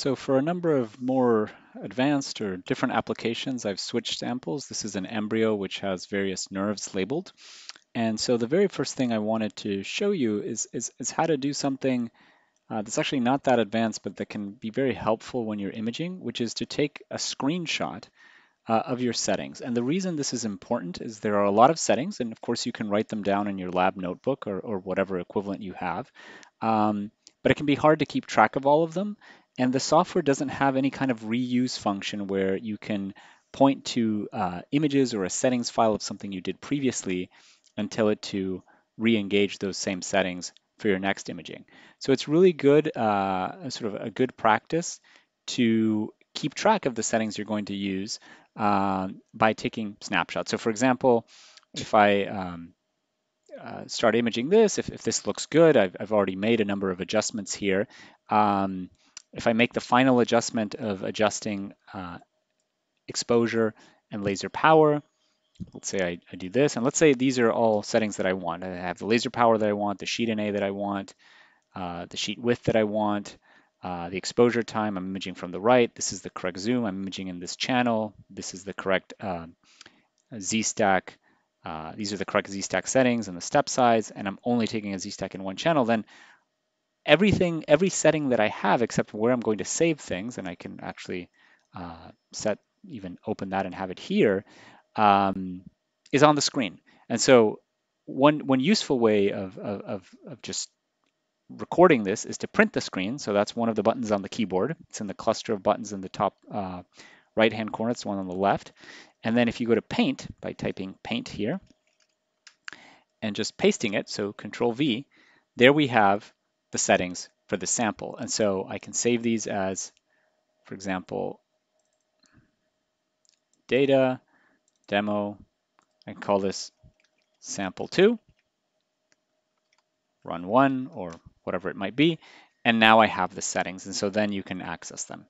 So for a number of more advanced or different applications, I've switched samples. This is an embryo which has various nerves labeled. And so the very first thing I wanted to show you is, is, is how to do something uh, that's actually not that advanced, but that can be very helpful when you're imaging, which is to take a screenshot uh, of your settings. And the reason this is important is there are a lot of settings, and of course you can write them down in your lab notebook or, or whatever equivalent you have. Um, but it can be hard to keep track of all of them. And the software doesn't have any kind of reuse function where you can point to uh, images or a settings file of something you did previously and tell it to re-engage those same settings for your next imaging. So it's really good, uh, sort of a good practice to keep track of the settings you're going to use uh, by taking snapshots. So for example, if I um, uh, start imaging this, if, if, this looks good, I've, I've, already made a number of adjustments here. Um, if I make the final adjustment of adjusting uh, exposure and laser power, let's say I, I, do this, and let's say these are all settings that I want. I have the laser power that I want, the sheet NA that I want, uh, the sheet width that I want, uh, the exposure time, I'm imaging from the right, this is the correct zoom, I'm imaging in this channel, this is the correct um, uh, Z-stack, these are the correct Z-stack settings and the step size, and I'm only taking a Z-stack in one channel, then everything, every setting that I have except where I'm going to save things, and I can actually uh, set even open that and have it here, um, is on the screen. And so one, one useful way of, of, of just recording this is to print the screen. So that's one of the buttons on the keyboard. It's in the cluster of buttons in the top uh, right-hand corner. It's one on the left. And then if you go to paint by typing paint here and just pasting it, so control V, there we have the settings for the sample. And so I can save these as, for example, data, demo, I call this sample two, run one or whatever it might be. And now I have the settings. And so then you can access them.